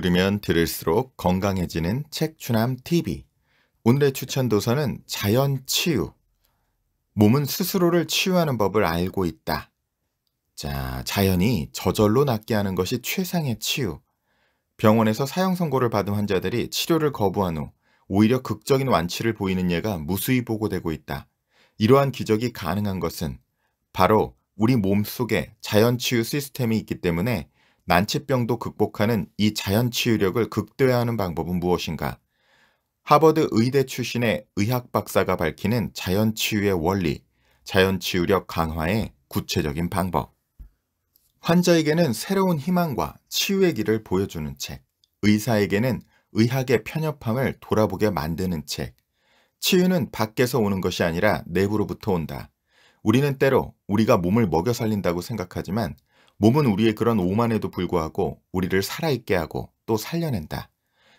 들으면 들을수록 건강해지는 책추남 TV. 오늘의 추천 도서는 자연 치유. 몸은 스스로를 치유하는 법을 알고 있다. 자, 자연이 저절로 낫게 하는 것이 최상의 치유. 병원에서 사형 선고를 받은 환자들이 치료를 거부한 후 오히려 극적인 완치를 보이는 예가 무수히 보고되고 있다. 이러한 기적이 가능한 것은 바로 우리 몸 속에 자연 치유 시스템이 있기 때문에 난치병도 극복하는 이 자연 치유력을 극대화하는 방법은 무엇인가? 하버드 의대 출신의 의학 박사가 밝히는 자연 치유의 원리, 자연 치유력 강화의 구체적인 방법. 환자에게는 새로운 희망과 치유의 길을 보여주는 책, 의사에게는 의학의 편협함을 돌아보게 만드는 책. 치유는 밖에서 오는 것이 아니라 내부로부터 온다. 우리는 때로 우리가 몸을 먹여 살린다고 생각하지만 몸은 우리의 그런 오만에도 불구하고 우리를 살아있게 하고 또 살려낸다.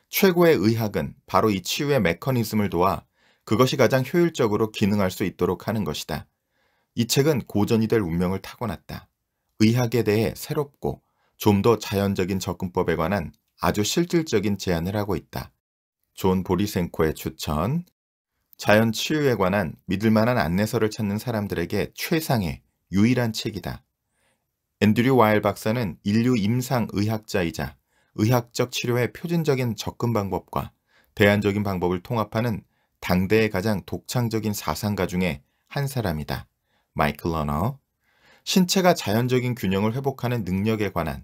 최고의 의학은 바로 이 치유의 메커니즘을 도와 그것이 가장 효율적으로 기능할 수 있도록 하는 것이다. 이 책은 고전이 될 운명을 타고났다. 의학에 대해 새롭고 좀 더 자연적인 접근법에 관한 아주 실질적인 제안을 하고 있다. 존 보리센코의 추천 자연 치유에 관한 믿을만한 안내서를 찾는 사람들에게 최상의 유일한 책이다. 앤드류 와일 박사는 인류 임상 의학자이자 의학적 치료의 표준적인 접근 방법과 대안적인 방법을 통합하는 당대의 가장 독창적인 사상가 중에 한 사람이다. 마이클 러너. 신체가 자연적인 균형을 회복하는 능력에 관한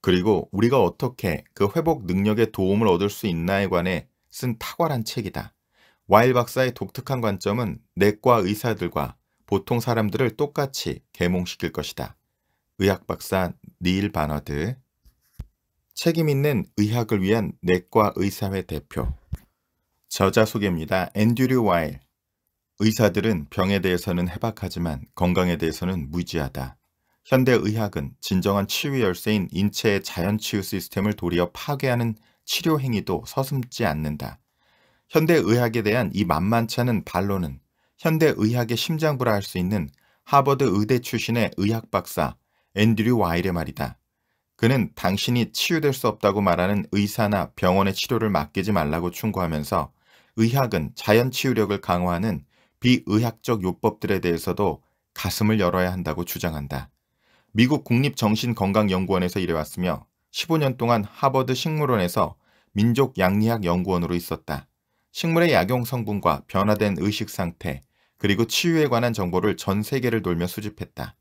그리고 우리가 어떻게 그 회복 능력의 도움을 얻을 수 있나에 관해 쓴 탁월한 책이다. 와일 박사의 독특한 관점은 내과 의사들과 보통 사람들을 똑같이 개몽시킬 것이다. 의학 박사 니일 바너드, 책임 있는 의학을 위한 내과 의사회 대표, 저자 소개입니다. 앤드류 와일, 의사들은 병에 대해서는 해박하지만 건강에 대해서는 무지하다. 현대 의학은 진정한 치유 열쇠인 인체의 자연 치유 시스템을 도리어 파괴하는 치료 행위도 서슴지 않는다. 현대 의학에 대한 이 만만치 않은 반론은 현대 의학의 심장부라 할 수 있는 하버드 의대 출신의 의학 박사 앤드류 와일의 말이다. 그는 당신이 치유될 수 없다고 말하는 의사나 병원의 치료를 맡기지 말라고 충고하면서 의학은 자연 치유력을 강화하는 비의학적 요법들에 대해서도 가슴을 열어야 한다고 주장한다. 미국 국립정신건강연구원에서 일해왔으며 15년 동안 하버드 식물원에서 민족양리학 연구원으로 있었다. 식물의 약용 성분과 변화된 의식 상태, 그리고 치유에 관한 정보를 전 세계를 돌며 수집했다.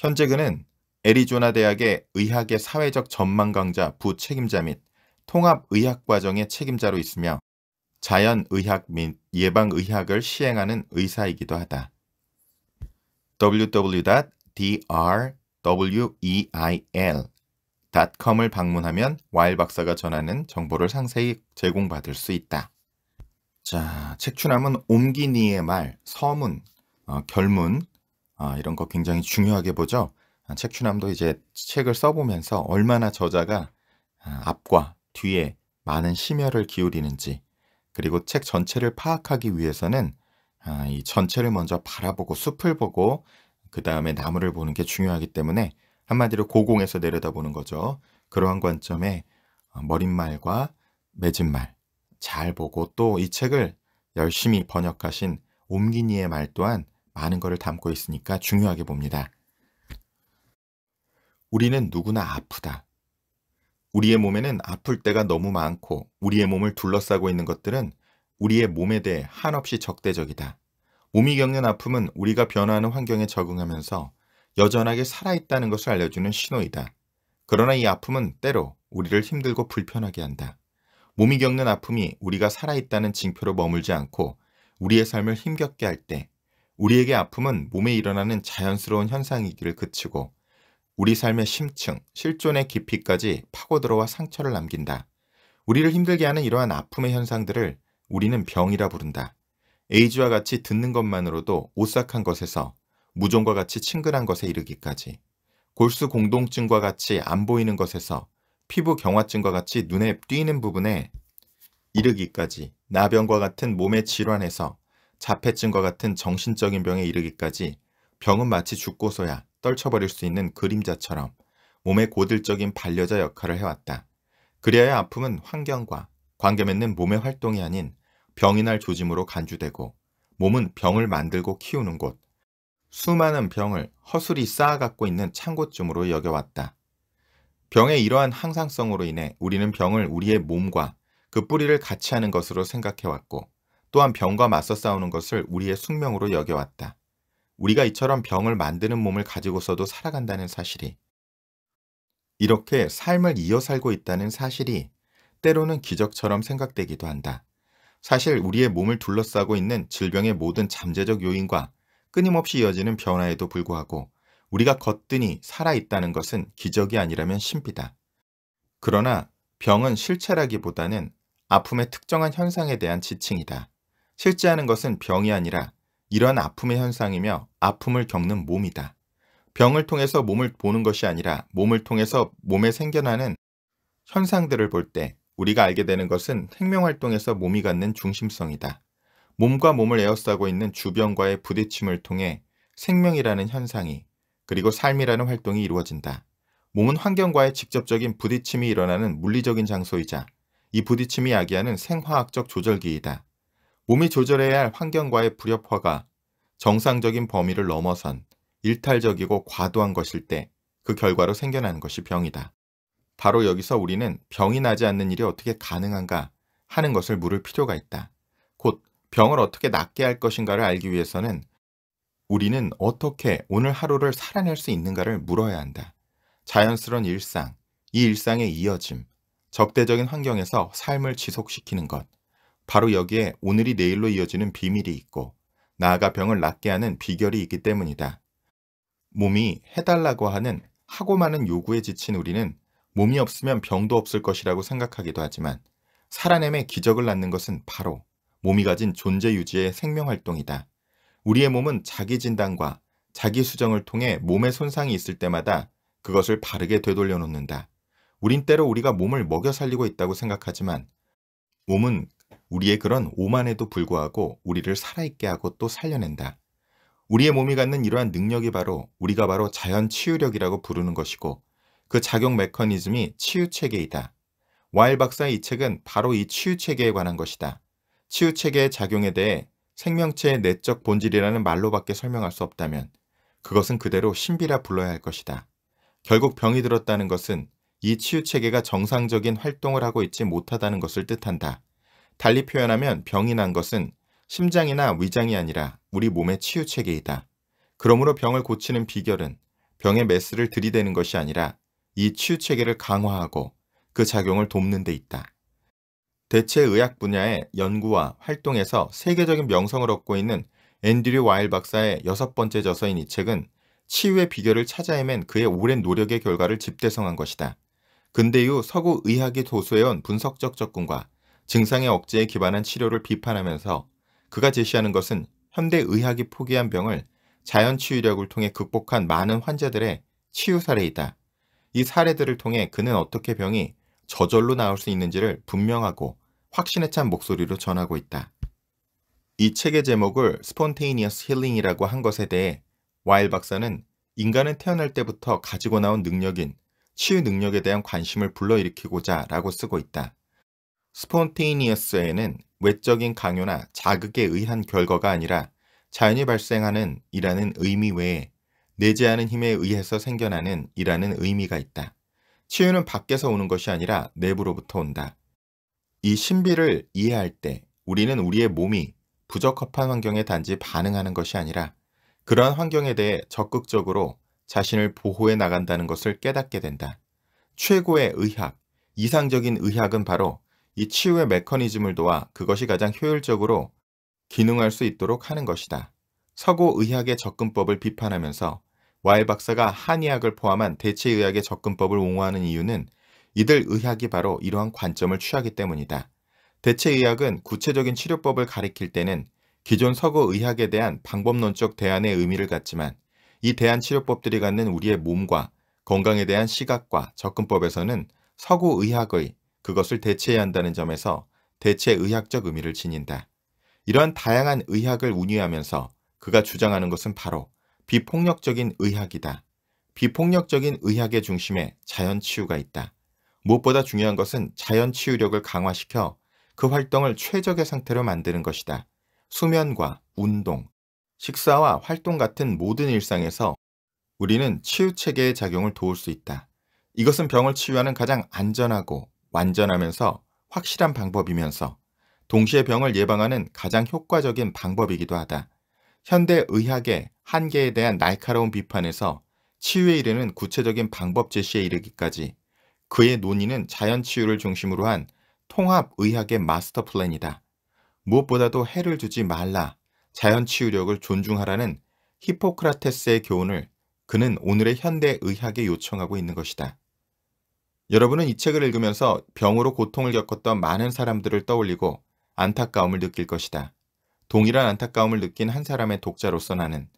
현재 그는 애리조나 대학의 의학의 사회적 전망 강좌 부책임자 및 통합의학과정의 책임자로 있으며 자연의학 및 예방의학을 시행하는 의사이기도 하다. www.drweil.com을 방문하면 와일 박사가 전하는 정보를 상세히 제공받을 수 있다. 자, 책추남은 옴기니의 말, 서문, 어, 결문, 아, 이런 거 굉장히 중요하게 보죠. 아, 책추남도 이제 책을 써보면서 얼마나 저자가 아, 앞과 뒤에 많은 심혈을 기울이는지 그리고 책 전체를 파악하기 위해서는 아, 이 전체를 먼저 바라보고 숲을 보고 그 다음에 나무를 보는 게 중요하기 때문에 한마디로 고공에서 내려다보는 거죠. 그러한 관점에 어, 머릿말과 맺은말 잘 보고 또 이 책을 열심히 번역하신 옴기니의 말 또한 많은 것을 담고 있으니까 중요하게 봅니다. 우리는 누구나 아프다. 우리의 몸에는 아플 때가 너무 많고 우리의 몸을 둘러싸고 있는 것들은 우리의 몸에 대해 한없이 적대적이다. 몸이 겪는 아픔은 우리가 변화하는 환경에 적응하면서 여전하게 살아있다는 것을 알려주는 신호이다. 그러나 이 아픔은 때로 우리를 힘들고 불편하게 한다. 몸이 겪는 아픔이 우리가 살아있다는 징표로 머물지 않고 우리의 삶을 힘겹게 할때 우리에게 아픔은 몸에 일어나는 자연스러운 현상이기를 그치고 우리 삶의 심층, 실존의 깊이까지 파고들어와 상처를 남긴다. 우리를 힘들게 하는 이러한 아픔의 현상들을 우리는 병이라 부른다. 에이즈와 같이 듣는 것만으로도 오싹한 것에서 무좀과 같이 친근한 것에 이르기까지 골수 공동증과 같이 안 보이는 것에서 피부 경화증과 같이 눈에 띄는 부분에 이르기까지 나병과 같은 몸의 질환에서 자폐증과 같은 정신적인 병에 이르기까지 병은 마치 죽고서야 떨쳐버릴 수 있는 그림자처럼 몸의 고질적인 반려자 역할을 해왔다. 그리야 아픔은 환경과 관계 맺는 몸의 활동이 아닌 병이 날 조짐으로 간주되고 몸은 병을 만들고 키우는 곳, 수많은 병을 허술히 쌓아갖고 있는 창고쯤으로 여겨왔다. 병의 이러한 항상성으로 인해 우리는 병을 우리의 몸과 그 뿌리를 같이 하는 것으로 생각해왔고 또한 병과 맞서 싸우는 것을 우리의 숙명으로 여겨왔다. 우리가 이처럼 병을 만드는 몸을 가지고서도 살아간다는 사실이 이렇게 삶을 이어 살고 있다는 사실이 때로는 기적처럼 생각되기도 한다. 사실 우리의 몸을 둘러싸고 있는 질병의 모든 잠재적 요인과 끊임없이 이어지는 변화에도 불구하고 우리가 거뜬히 살아있다는 것은 기적이 아니라면 신비다. 그러나 병은 실체라기보다는 아픔의 특정한 현상에 대한 지칭이다. 실제하는 것은 병이 아니라 이런 아픔의 현상이며 아픔을 겪는 몸이다. 병을 통해서 몸을 보는 것이 아니라 몸을 통해서 몸에 생겨나는 현상들을 볼 때 우리가 알게 되는 것은 생명활동에서 몸이 갖는 중심성이다. 몸과 몸을 에어싸고 있는 주변과의 부딪힘을 통해 생명이라는 현상이 그리고 삶이라는 활동이 이루어진다. 몸은 환경과의 직접적인 부딪힘이 일어나는 물리적인 장소이자 이 부딪힘이 야기하는 생화학적 조절기이다. 몸이 조절해야 할 환경과의 불협화가 정상적인 범위를 넘어선 일탈적이고 과도한 것일 때 그 결과로 생겨나는 것이 병이다. 바로 여기서 우리는 병이 나지 않는 일이 어떻게 가능한가 하는 것을 물을 필요가 있다. 곧 병을 어떻게 낫게 할 것인가를 알기 위해서는 우리는 어떻게 오늘 하루를 살아낼 수 있는가를 물어야 한다. 자연스러운 일상, 이 일상의 이어짐, 적대적인 환경에서 삶을 지속시키는 것, 바로 여기에 오늘이 내일로 이어지는 비밀이 있고 나아가 병을 낫게 하는 비결이 있기 때문이다. 몸이 해달라고 하는 하고 많은 요구에 지친 우리는 몸이 없으면 병도 없을 것이라고 생각하기도 하지만 살아냄의 기적을 낳는 것은 바로 몸이 가진 존재 유지의 생명활동이다. 우리의 몸은 자기 진단과 자기 수정을 통해 몸에 손상이 있을 때마다 그것을 바르게 되돌려 놓는다. 우린 때로 우리가 몸을 먹여 살리고 있다고 생각하지만 몸은 우리의 그런 오만에도 불구하고 우리를 살아있게 하고 또 살려낸다. 우리의 몸이 갖는 이러한 능력이 바로 우리가 바로 자연 치유력이라고 부르는 것이고 그 작용 메커니즘이 치유체계이다. 와일 박사의 이 책은 바로 이 치유체계에 관한 것이다. 치유체계의 작용에 대해 생명체의 내적 본질이라는 말로밖에 설명할 수 없다면 그것은 그대로 신비라 불러야 할 것이다. 결국 병이 들었다는 것은 이 치유체계가 정상적인 활동을 하고 있지 못하다는 것을 뜻한다. 달리 표현하면 병이 난 것은 심장이나 위장이 아니라 우리 몸의 치유체계이다. 그러므로 병을 고치는 비결은 병의 매스를 들이대는 것이 아니라 이 치유체계를 강화하고 그 작용을 돕는 데 있다. 대체 의학 분야의 연구와 활동에서 세계적인 명성을 얻고 있는 앤드류 와일 박사의 여섯 번째 저서인 이 책은 치유의 비결을 찾아 헤맨 그의 오랜 노력의 결과를 집대성한 것이다. 근대 이후 서구 의학이 도수해온 분석적 접근과 증상의 억제에 기반한 치료를 비판하면서 그가 제시하는 것은 현대 의학이 포기한 병을 자연 치유력을 통해 극복한 많은 환자들의 치유 사례이다. 이 사례들을 통해 그는 어떻게 병이 저절로 나올 수 있는지를 분명하고 확신에 찬 목소리로 전하고 있다. 이 책의 제목을 스폰테이니어스 힐링이라고 한 것에 대해 와일 박사는 인간은 태어날 때부터 가지고 나온 능력인 치유 능력에 대한 관심을 불러일으키고자 라고 쓰고 있다. 스폰테이니어스에는 외적인 강요나 자극에 의한 결과가 아니라 자연이 발생하는 이라는 의미 외에 내재하는 힘에 의해서 생겨나는 이라는 의미가 있다. 치유는 밖에서 오는 것이 아니라 내부로부터 온다. 이 신비를 이해할 때 우리는 우리의 몸이 부적합한 환경에 단지 반응하는 것이 아니라 그러한 환경에 대해 적극적으로 자신을 보호해 나간다는 것을 깨닫게 된다. 최고의 의학, 이상적인 의학은 바로 이 치유의 메커니즘을 도와 그것이 가장 효율적으로 기능할 수 있도록 하는 것이다. 서구 의학의 접근법을 비판하면서 와일 박사가 한의학을 포함한 대체의학의 접근법을 옹호하는 이유는 이들 의학이 바로 이러한 관점을 취하기 때문이다. 대체의학은 구체적인 치료법을 가리킬 때는 기존 서구 의학에 대한 방법론적 대안의 의미를 갖지만 이 대안 치료법들이 갖는 우리의 몸과 건강에 대한 시각과 접근법에서는 서구 의학의 그것을 대체해야 한다는 점에서 대체의학적 의미를 지닌다. 이런 다양한 의학을 운유하면서 그가 주장하는 것은 바로 비폭력적인 의학이다. 비폭력적인 의학의 중심에 자연치유가 있다. 무엇보다 중요한 것은 자연치유력을 강화시켜 그 활동을 최적의 상태로 만드는 것이다. 수면과 운동, 식사와 활동 같은 모든 일상에서 우리는 치유체계의 작용을 도울 수 있다. 이것은 병을 치유하는 가장 안전하고 완전하면서 확실한 방법이면서 동시에 병을 예방하는 가장 효과적인 방법이기도 하다. 현대 의학의 한계에 대한 날카로운 비판에서 치유에 이르는 구체적인 방법 제시에 이르기까지 그의 논의는 자연 치유를 중심으로 한 통합 의학의 마스터 플랜이다. 무엇보다도 해를 주지 말라. 자연 치유력을 존중하라는 히포크라테스의 교훈을 그는 오늘의 현대 의학에 요청하고 있는 것이다. 여러분은 이 책을 읽으면서 병으로 고통을 겪었던 많은 사람들을 떠올리고 안타까움을 느낄 것이다. 동일한 안타까움을 느낀 한 사람의 독자로서 나는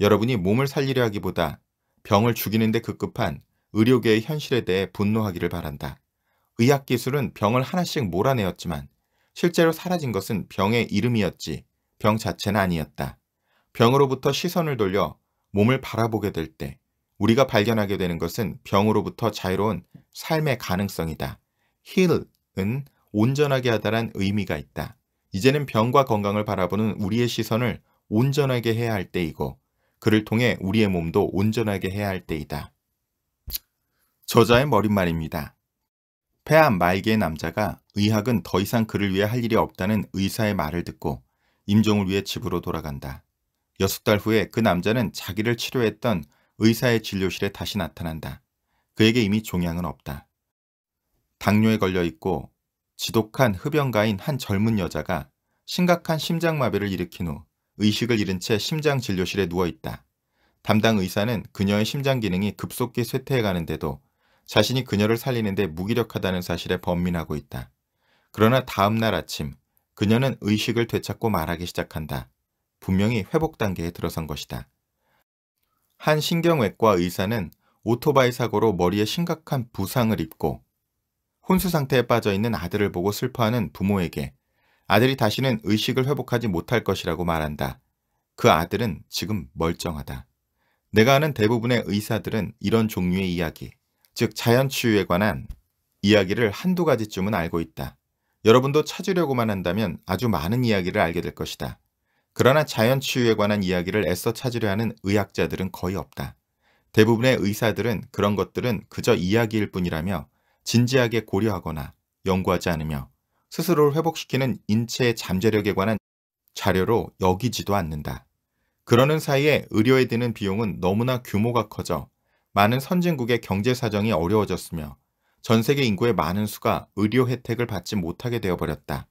여러분이 몸을 살리려 하기보다 병을 죽이는 데 급급한 의료계의 현실에 대해 분노하기를 바란다. 의학기술은 병을 하나씩 몰아내었지만 실제로 사라진 것은 병의 이름이었지 병 자체는 아니었다. 병으로부터 시선을 돌려 몸을 바라보게 될때 우리가 발견하게 되는 것은 병으로부터 자유로운 삶의 가능성이다. 힐은 온전하게 하다란 의미가 있다. 이제는 병과 건강을 바라보는 우리의 시선을 온전하게 해야 할 때이고 그를 통해 우리의 몸도 온전하게 해야 할 때이다. 저자의 머릿말입니다. 폐암 말기의 남자가 의학은 더 이상 그를 위해 할 일이 없다는 의사의 말을 듣고 임종을 위해 집으로 돌아간다. 여섯 달 후에 그 남자는 자기를 치료했던 의사의 진료실에 다시 나타난다. 그에게 이미 종양은 없다. 당뇨에 걸려 있고 지독한 흡연가인 한 젊은 여자가 심각한 심장마비를 일으킨 후 의식을 잃은 채 심장진료실에 누워있다. 담당 의사는 그녀의 심장 기능이 급속히 쇠퇴해가는데도 자신이 그녀를 살리는데 무기력하다는 사실에 범민하고 있다. 그러나 다음 날 아침 그녀는 의식을 되찾고 말하기 시작한다. 분명히 회복 단계에 들어선 것이다. 한 신경외과 의사는 오토바이 사고로 머리에 심각한 부상을 입고 혼수 상태에 빠져 있는 아들을 보고 슬퍼하는 부모에게 아들이 다시는 의식을 회복하지 못할 것이라고 말한다. 그 아들은 지금 멀쩡하다. 내가 아는 대부분의 의사들은 이런 종류의 이야기, 즉 자연치유에 관한 이야기를 한두 가지쯤은 알고 있다. 여러분도 찾으려고만 한다면 아주 많은 이야기를 알게 될 것이다. 그러나 자연 치유에 관한 이야기를 애써 찾으려 하는 의학자들은 거의 없다. 대부분의 의사들은 그런 것들은 그저 이야기일 뿐이라며 진지하게 고려하거나 연구하지 않으며 스스로를 회복시키는 인체의 잠재력에 관한 자료로 여기지도 않는다. 그러는 사이에 의료에 드는 비용은 너무나 규모가 커져 많은 선진국의 경제 사정이 어려워졌으며 전 세계 인구의 많은 수가 의료 혜택을 받지 못하게 되어버렸다.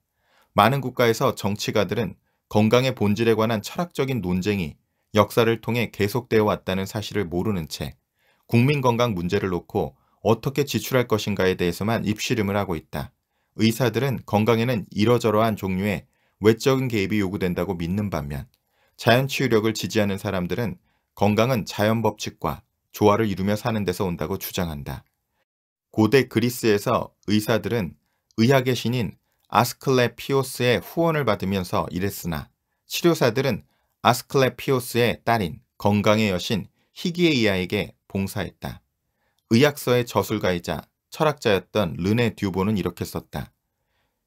많은 국가에서 정치가들은 건강의 본질에 관한 철학적인 논쟁이 역사를 통해 계속되어 왔다는 사실을 모르는 채 국민 건강 문제를 놓고 어떻게 지출할 것인가에 대해서만 입씨름을 하고 있다. 의사들은 건강에는 이러저러한 종류의 외적인 개입이 요구된다고 믿는 반면 자연 치유력을 지지하는 사람들은 건강은 자연 법칙과 조화를 이루며 사는 데서 온다고 주장한다. 고대 그리스에서 의사들은 의학의 신인 아스클레피오스의 후원을 받으면서 일했으나 치료사들은 아스클레피오스의 딸인 건강의 여신 히기에이아에게 봉사했다. 의학서의 저술가이자 철학자였던 르네 듀보는 이렇게 썼다.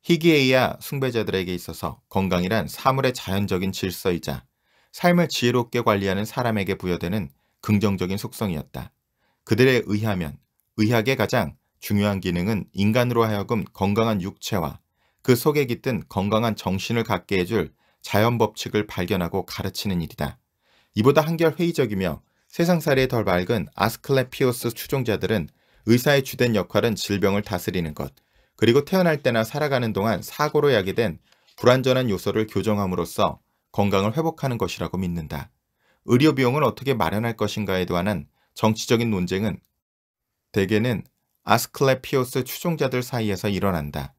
히기에이아 숭배자들에게 있어서 건강이란 사물의 자연적인 질서이자 삶을 지혜롭게 관리하는 사람에게 부여되는 긍정적인 속성이었다. 그들에 의하면 의학의 가장 중요한 기능은 인간으로 하여금 건강한 육체와 그 속에 깃든 건강한 정신을 갖게 해줄 자연 법칙을 발견하고 가르치는 일이다. 이보다 한결 회의적이며 세상살이 덜밝은 아스클레피오스 추종자들은 의사의 주된 역할은 질병을 다스리는 것, 그리고 태어날 때나 살아가는 동안 사고로 야기된 불완전한 요소를 교정함으로써 건강을 회복하는 것이라고 믿는다. 의료 비용을 어떻게 마련할 것인가에 대한 정치적인 논쟁은 대개는 아스클레피오스 추종자들 사이에서 일어난다.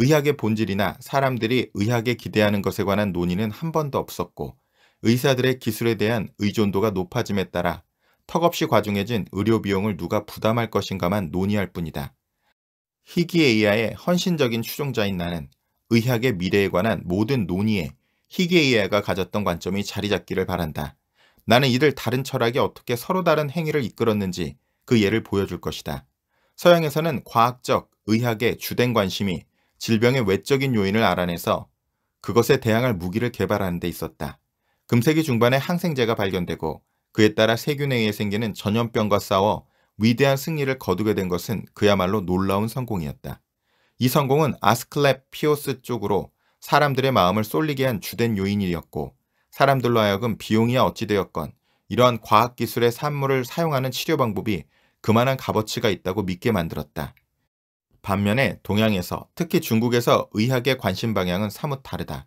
의학의 본질이나 사람들이 의학에 기대하는 것에 관한 논의는 한 번도 없었고 의사들의 기술에 대한 의존도가 높아짐에 따라 턱없이 과중해진 의료 비용을 누가 부담할 것인가만 논의할 뿐이다. 희귀에이아의 헌신적인 추종자인 나는 의학의 미래에 관한 모든 논의에 희귀에이아가 가졌던 관점이 자리 잡기를 바란다. 나는 이들 다른 철학이 어떻게 서로 다른 행위를 이끌었는지 그 예를 보여줄 것이다. 서양에서는 과학적 의학의 주된 관심이 질병의 외적인 요인을 알아내서 그것에 대항할 무기를 개발하는 데 있었다. 금세기 중반에 항생제가 발견되고 그에 따라 세균에 의해 생기는 전염병과 싸워 위대한 승리를 거두게 된 것은 그야말로 놀라운 성공이었다. 이 성공은 아스클랩피오스 쪽으로 사람들의 마음을 쏠리게 한 주된 요인이었고 사람들로 하여금 비용이야 어찌되었건 이러한 과학기술의 산물을 사용하는 치료 방법이 그만한 값어치가 있다고 믿게 만들었다. 반면에 동양에서 특히 중국에서 의학의 관심 방향은 사뭇 다르다.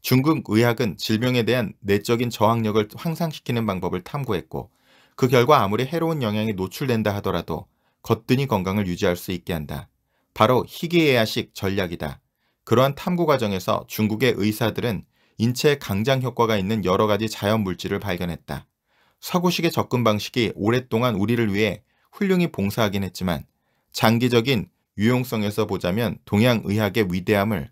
중국 의학은 질병에 대한 내적인 저항력을 향상시키는 방법을 탐구했고 그 결과 아무리 해로운 영향에 노출된다 하더라도 거뜬히 건강을 유지할 수 있게 한다. 바로 희귀예야식 전략이다. 그러한 탐구 과정에서 중국의 의사들은 인체 강장 효과가 있는 여러 가지 자연 물질을 발견했다. 서구식의 접근 방식이 오랫동안 우리를 위해 훌륭히 봉사하긴 했지만 장기적인 유용성에서 보자면 동양의학의 위대함을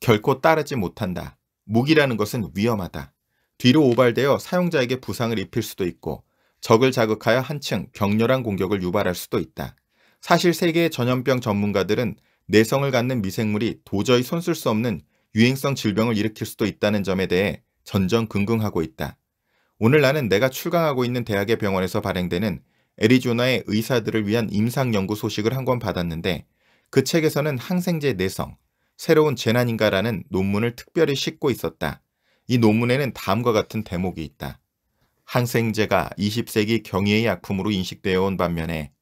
결코 따르지 못한다. 무기라는 것은 위험하다. 뒤로 오발되어 사용자에게 부상을 입힐 수도 있고 적을 자극하여 한층 격렬한 공격을 유발할 수도 있다. 사실 세계의 전염병 전문가들은 내성을 갖는 미생물이 도저히 손쓸 수 없는 유행성 질병을 일으킬 수도 있다는 점에 대해 전전긍긍하고 있다. 오늘 나는 내가 출강하고 있는 대학의 병원에서 발행되는 애리조나의 의사들을 위한 임상연구 소식을 한 권 받았는데 그 책에서는 항생제 내성, 새로운 재난인가라는 논문을 특별히 싣고 있었다. 이 논문에는 다음과 같은 대목이 있다. 항생제가 20세기 경이의 약품으로 인식되어 온 반면에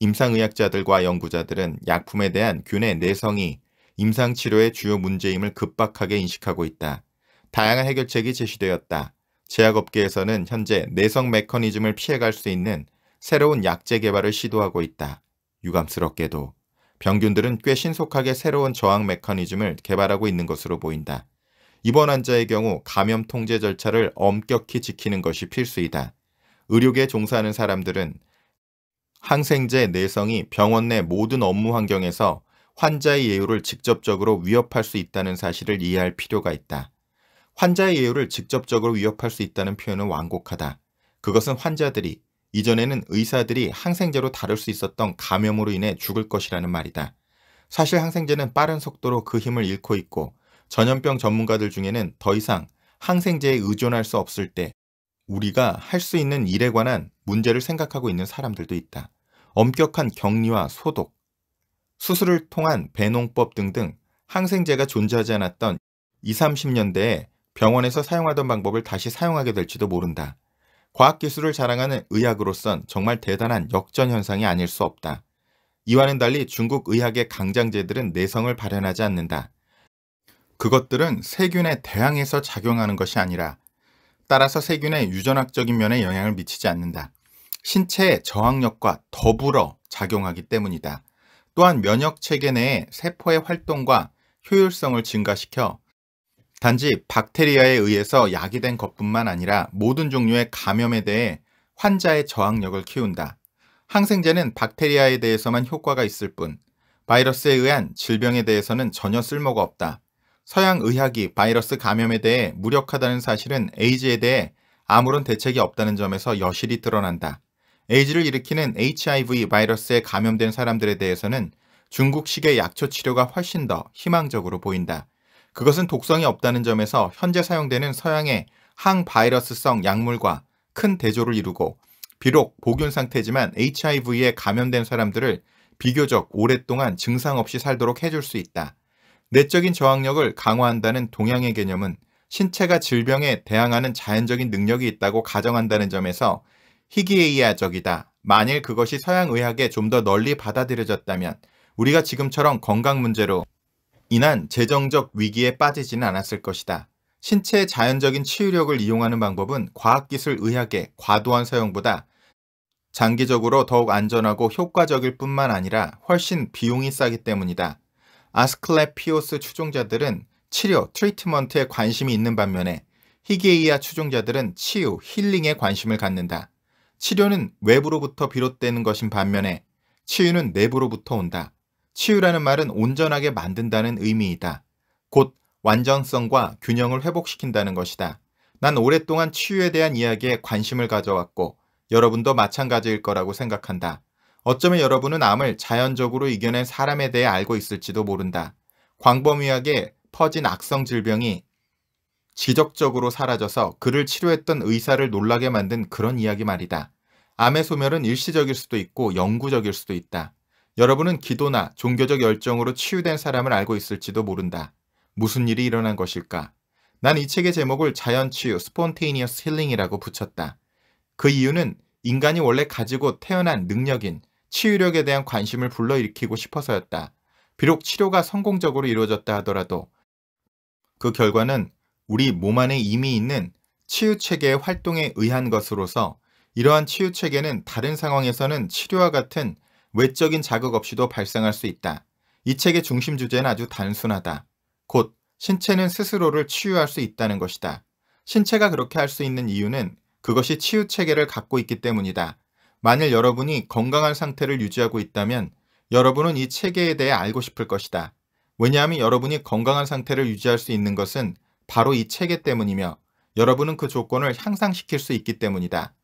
임상의학자들과 연구자들은 약품에 대한 균의 내성이 임상치료의 주요 문제임을 급박하게 인식하고 있다. 다양한 해결책이 제시되었다. 제약업계에서는 현재 내성 메커니즘을 피해갈 수 있는 새로운 약재 개발을 시도하고 있다. 유감스럽게도 병균들은 꽤 신속하게 새로운 저항 메커니즘을 개발하고 있는 것으로 보인다. 입원 환자의 경우 감염 통제 절차를 엄격히 지키는 것이 필수이다. 의료계 종사하는 사람들은 항생제 내성이 병원 내 모든 업무 환경에서 환자의 예우를 직접적으로 위협할 수 있다는 사실을 이해할 필요가 있다. 환자의 예우를 직접적으로 위협할 수 있다는 표현은 완곡하다. 그것은 환자들이 이전에는 의사들이 항생제로 다룰 수 있었던 감염으로 인해 죽을 것이라는 말이다. 사실 항생제는 빠른 속도로 그 힘을 잃고 있고 전염병 전문가들 중에는 더 이상 항생제에 의존할 수 없을 때 우리가 할 수 있는 일에 관한 문제를 생각하고 있는 사람들도 있다. 엄격한 격리와 소독, 수술을 통한 배농법 등등 항생제가 존재하지 않았던 20, 30년대에 병원에서 사용하던 방법을 다시 사용하게 될지도 모른다. 과학기술을 자랑하는 의학으로선 정말 대단한 역전현상이 아닐 수 없다. 이와는 달리 중국 의학의 강장제들은 내성을 발현하지 않는다. 그것들은 세균의대항에서 작용하는 것이 아니라 따라서 세균의 유전학적인 면에 영향을 미치지 않는다. 신체의 저항력과 더불어 작용하기 때문이다. 또한 면역체계 내에 세포의 활동과 효율성을 증가시켜 단지 박테리아에 의해서 야기된 것뿐만 아니라 모든 종류의 감염에 대해 환자의 저항력을 키운다. 항생제는 박테리아에 대해서만 효과가 있을 뿐 바이러스에 의한 질병에 대해서는 전혀 쓸모가 없다. 서양 의학이 바이러스 감염에 대해 무력하다는 사실은 에이즈에 대해 아무런 대책이 없다는 점에서 여실히 드러난다. 에이즈를 일으키는 HIV 바이러스에 감염된 사람들에 대해서는 중국식의 약초 치료가 훨씬 더 희망적으로 보인다. 그것은 독성이 없다는 점에서 현재 사용되는 서양의 항바이러스성 약물과 큰 대조를 이루고 비록 복용 상태지만 HIV에 감염된 사람들을 비교적 오랫동안 증상 없이 살도록 해줄 수 있다. 내적인 저항력을 강화한다는 동양의 개념은 신체가 질병에 대항하는 자연적인 능력이 있다고 가정한다는 점에서 희귀에이아적이다. 만일 그것이 서양 의학에 좀 더 널리 받아들여졌다면 우리가 지금처럼 건강 문제로 이난 재정적 위기에 빠지지는 않았을 것이다. 신체의 자연적인 치유력을 이용하는 방법은 과학기술 의학의 과도한 사용보다 장기적으로 더욱 안전하고 효과적일 뿐만 아니라 훨씬 비용이 싸기 때문이다. 아스클레피오스 추종자들은 치료, 트리트먼트에 관심이 있는 반면에 히게이아 추종자들은 치유, 힐링에 관심을 갖는다. 치료는 외부로부터 비롯되는 것인 반면에 치유는 내부로부터 온다. 치유라는 말은 온전하게 만든다는 의미이다. 곧 완전성과 균형을 회복시킨다는 것이다. 난 오랫동안 치유에 대한 이야기에 관심을 가져왔고 여러분도 마찬가지일 거라고 생각한다. 어쩌면 여러분은 암을 자연적으로 이겨낸 사람에 대해 알고 있을지도 모른다. 광범위하게 퍼진 악성 질병이 지적적으로 사라져서 그를 치료했던 의사를 놀라게 만든 그런 이야기 말이다. 암의 소멸은 일시적일 수도 있고 영구적일 수도 있다. 여러분은 기도나 종교적 열정으로 치유된 사람을 알고 있을지도 모른다. 무슨 일이 일어난 것일까? 난 이 책의 제목을 자연치유, 스폰테이니어스 힐링이라고 붙였다. 그 이유는 인간이 원래 가지고 태어난 능력인 치유력에 대한 관심을 불러일으키고 싶어서였다. 비록 치료가 성공적으로 이루어졌다 하더라도 그 결과는 우리 몸 안에 이미 있는 치유체계의 활동에 의한 것으로서 이러한 치유체계는 다른 상황에서는 치료와 같은 외적인 자극 없이도 발생할 수 있다. 이 책의 중심 주제는 아주 단순하다. 곧 신체는 스스로를 치유할 수 있다는 것이다. 신체가 그렇게 할 수 있는 이유는 그것이 치유 체계를 갖고 있기 때문이다. 만일 여러분이 건강한 상태를 유지하고 있다면 여러분은 이 체계에 대해 알고 싶을 것이다. 왜냐하면 여러분이 건강한 상태를 유지할 수 있는 것은 바로 이 체계 때문이며 여러분은 그 조건을 향상시킬 수 있기 때문이다.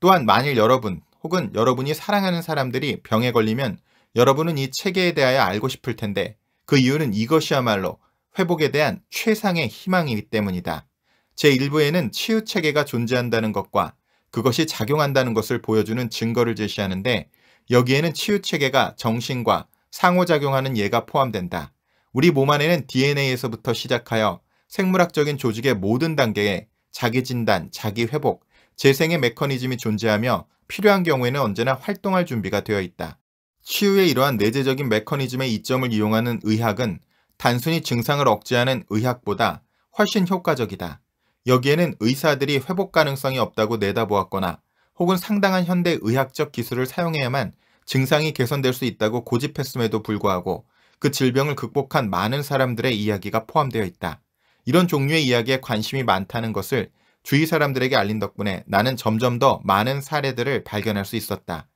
또한 만일 여러분 혹은 여러분이 사랑하는 사람들이 병에 걸리면 여러분은 이 체계에 대하여 알고 싶을 텐데 그 이유는 이것이야말로 회복에 대한 최상의 희망이기 때문이다. 제1부에는 치유 체계가 존재한다는 것과 그것이 작용한다는 것을 보여주는 증거를 제시하는데 여기에는 치유 체계가 정신과 상호작용하는 예가 포함된다. 우리 몸 안에는 DNA에서부터 시작하여 생물학적인 조직의 모든 단계에 자기 진단, 자기 회복, 재생의 메커니즘이 존재하며 필요한 경우에는 언제나 활동할 준비가 되어 있다. 치유의 이러한 내재적인 메커니즘의 이점을 이용하는 의학은 단순히 증상을 억제하는 의학보다 훨씬 효과적이다. 여기에는 의사들이 회복 가능성이 없다고 내다보았거나 혹은 상당한 현대 의학적 기술을 사용해야만 증상이 개선될 수 있다고 고집했음에도 불구하고 그 질병을 극복한 많은 사람들의 이야기가 포함되어 있다. 이런 종류의 이야기에 관심이 많다는 것을 주위 사람들에게 알린 덕분에 나는 점점 더 많은 사례들을 발견할 수 있었다.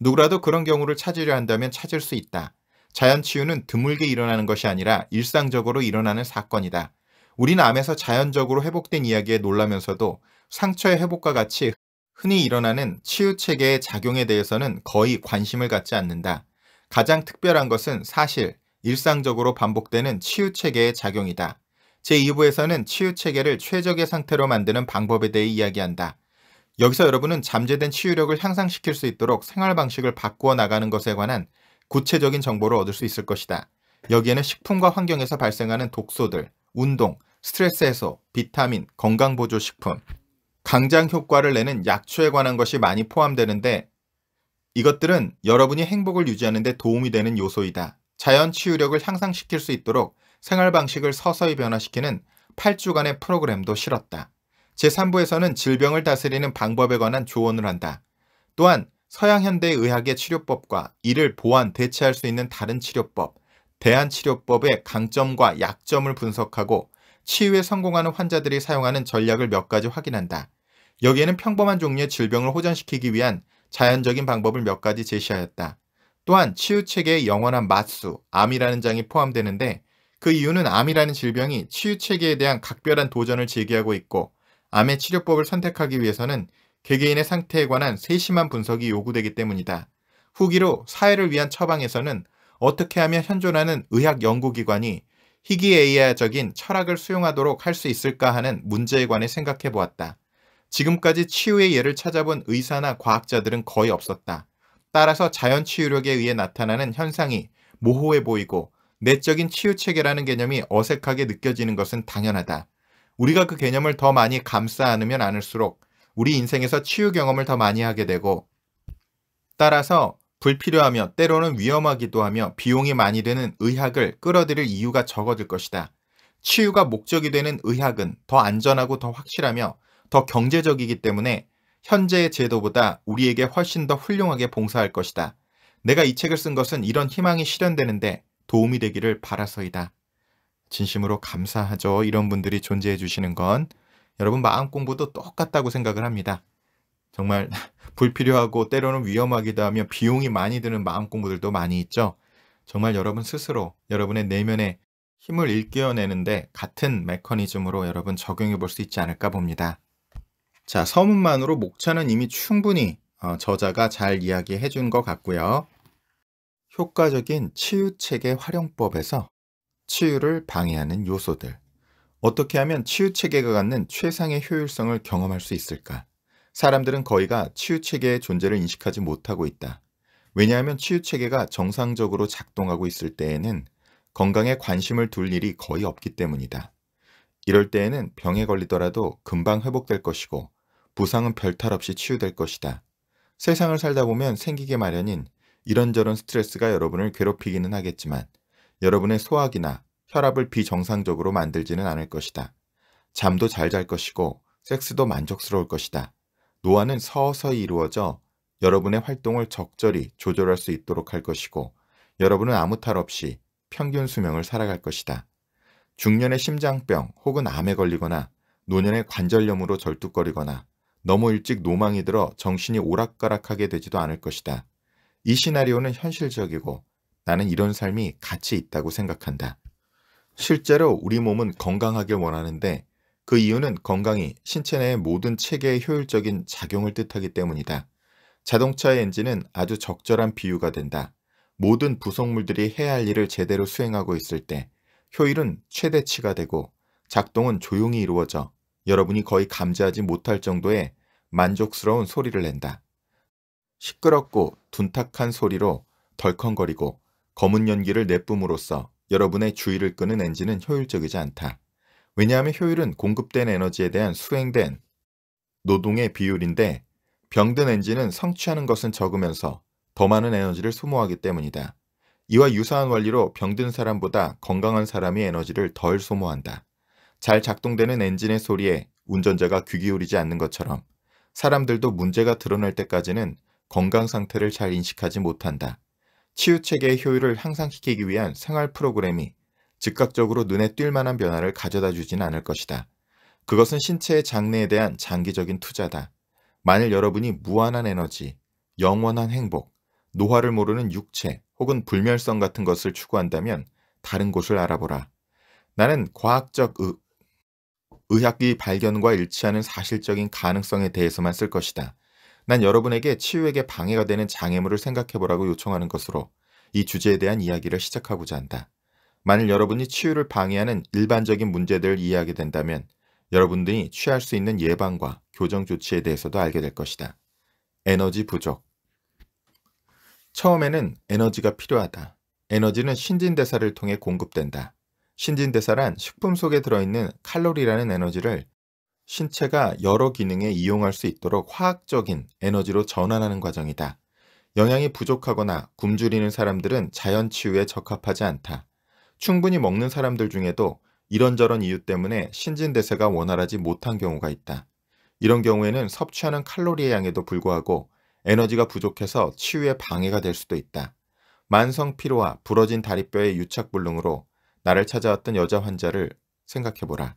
누구라도 그런 경우를 찾으려 한다면 찾을 수 있다. 자연 치유는 드물게 일어나는 것이 아니라 일상적으로 일어나는 사건이다. 우리는 암에서 자연적으로 회복된 이야기에 놀라면서도 상처의 회복과 같이 흔히 일어나는 치유 체계의 작용에 대해서는 거의 관심을 갖지 않는다. 가장 특별한 것은 사실 일상적으로 반복되는 치유 체계의 작용이다. 제2부에서는 치유체계를 최적의 상태로 만드는 방법에 대해 이야기한다. 여기서 여러분은 잠재된 치유력을 향상시킬 수 있도록 생활 방식을 바꾸어 나가는 것에 관한 구체적인 정보를 얻을 수 있을 것이다. 여기에는 식품과 환경에서 발생하는 독소들, 운동, 스트레스 해소, 비타민, 건강보조식품, 강장 효과를 내는 약초에 관한 것이 많이 포함되는데 이것들은 여러분이 행복을 유지하는 데 도움이 되는 요소이다. 자연 치유력을 향상시킬 수 있도록 생활 방식을 서서히 변화시키는 8주간의 프로그램도 실었다. 제3부에서는 질병을 다스리는 방법에 관한 조언을 한다. 또한 서양 현대 의학의 치료법과 이를 보완 대체할 수 있는 다른 치료법, 대한치료법의 강점과 약점을 분석하고 치유에 성공하는 환자들이 사용하는 전략을 몇 가지 확인한다. 여기에는 평범한 종류의 질병을 호전시키기 위한 자연적인 방법을 몇 가지 제시하였다. 또한 치유책의 영원한 맛수, 암이라는 장이 포함되는데 그 이유는 암이라는 질병이 치유체계에 대한 각별한 도전을 제기하고 있고 암의 치료법을 선택하기 위해서는 개개인의 상태에 관한 세심한 분석이 요구되기 때문이다. 후기로 사회를 위한 처방에서는 어떻게 하면 현존하는 의학연구기관이 희귀에이아적인 철학을 수용하도록 할 수 있을까 하는 문제에 관해 생각해 보았다. 지금까지 치유의 예를 찾아본 의사나 과학자들은 거의 없었다. 따라서 자연치유력에 의해 나타나는 현상이 모호해 보이고 내적인 치유체계라는 개념이 어색하게 느껴지는 것은 당연하다. 우리가 그 개념을 더 많이 감싸 안으면 안을수록 우리 인생에서 치유 경험을 더 많이 하게 되고 따라서 불필요하며 때로는 위험하기도 하며 비용이 많이 드는 의학을 끌어들일 이유가 적어질 것이다. 치유가 목적이 되는 의학은 더 안전하고 더 확실하며 더 경제적이기 때문에 현재의 제도보다 우리에게 훨씬 더 훌륭하게 봉사할 것이다. 내가 이 책을 쓴 것은 이런 희망이 실현되는데 도움이 되기를 바라서이다. 진심으로 감사하죠. 이런 분들이 존재해 주시는 건 여러분 마음 공부도 똑같다고 생각을 합니다. 정말 불필요하고 때로는 위험하기도 하며 비용이 많이 드는 마음 공부들도 많이 있죠. 정말 여러분 스스로 여러분의 내면에 힘을 일깨워내는데 같은 메커니즘으로 여러분 적용해 볼 수 있지 않을까 봅니다. 자, 서문만으로 목차는 이미 충분히 어, 저자가 잘 이야기해 준 것 같고요. 효과적인 치유책의 활용법에서 치유를 방해하는 요소들, 어떻게 하면 치유체계가 갖는 최상의 효율성을 경험할 수 있을까? 사람들은 거의가 치유체계의 존재를 인식하지 못하고 있다. 왜냐하면 치유체계가 정상적으로 작동하고 있을 때에는 건강에 관심을 둘 일이 거의 없기 때문이다. 이럴 때에는 병에 걸리더라도 금방 회복될 것이고 부상은 별탈 없이 치유될 것이다. 세상을 살다 보면 생기게 마련인 이런저런 스트레스가 여러분을 괴롭히기는 하겠지만 여러분의 소화기나 혈압을 비정상적으로 만들지는 않을 것이다. 잠도 잘 잘 것이고 섹스도 만족스러울 것이다. 노화는 서서히 이루어져 여러분의 활동을 적절히 조절할 수 있도록 할 것이고 여러분은 아무 탈 없이 평균 수명을 살아갈 것이다. 중년의 심장병 혹은 암에 걸리거나 노년의 관절염으로 절뚝거리거나 너무 일찍 노망이 들어 정신이 오락가락하게 되지도 않을 것이다. 이 시나리오는 현실적이고 나는 이런 삶이 가치 있다고 생각한다. 실제로 우리 몸은 건강하길 원하는데 그 이유는 건강이 신체 내의 모든 체계의 효율적인 작용을 뜻하기 때문이다. 자동차의 엔진은 아주 적절한 비유가 된다. 모든 부속물들이 해야 할 일을 제대로 수행하고 있을 때 효율은 최대치가 되고 작동은 조용히 이루어져 여러분이 거의 감지하지 못할 정도의 만족스러운 소리를 낸다. 시끄럽고 둔탁한 소리로 덜컹거리고 검은 연기를 내뿜으로써 여러분의 주의를 끄는 엔진은 효율적이지 않다. 왜냐하면 효율은 공급된 에너지에 대한 수행된 노동의 비율인데 병든 엔진은 성취하는 것은 적으면서 더 많은 에너지를 소모하기 때문이다. 이와 유사한 원리로 병든 사람보다 건강한 사람이 에너지를 덜 소모한다. 잘 작동되는 엔진의 소리에 운전자가 귀 기울이지 않는 것처럼 사람들도 문제가 드러날 때까지는 건강 상태를 잘 인식하지 못한다. 치유체계의 효율을 향상시키기 위한 생활 프로그램이 즉각적으로 눈에 띌 만한 변화를 가져다 주진 않을 것이다. 그것은 신체의 장래에 대한 장기적인 투자다. 만일 여러분이 무한한 에너지, 영원한 행복, 노화를 모르는 육체 혹은 불멸성 같은 것을 추구한다면 다른 곳을 알아보라. 나는 과학적 의, 의학기 발견과 일치하는 사실적인 가능성에 대해서만 쓸 것이다. 난 여러분에게 치유에게 방해가 되는 장애물을 생각해보라고 요청하는 것으로 이 주제에 대한 이야기를 시작하고자 한다. 만일 여러분이 치유를 방해하는 일반적인 문제들을 이해하게 된다면 여러분들이 취할 수 있는 예방과 교정 조치에 대해서도 알게 될 것이다. 에너지 부족 처음에는 에너지가 필요하다. 에너지는 신진대사를 통해 공급된다. 신진대사란 식품 속에 들어있는 칼로리라는 에너지를 신체가 여러 기능에 이용할 수 있도록 화학적인 에너지로 전환하는 과정이다. 영양이 부족하거나 굶주리는 사람들은 자연 치유에 적합하지 않다. 충분히 먹는 사람들 중에도 이런저런 이유 때문에 신진대사가 원활하지 못한 경우가 있다. 이런 경우에는 섭취하는 칼로리의 양에도 불구하고 에너지가 부족해서 치유에 방해가 될 수도 있다. 만성 피로와 부러진 다리뼈의 유착불능으로 나를 찾아왔던 여자 환자를 생각해보라.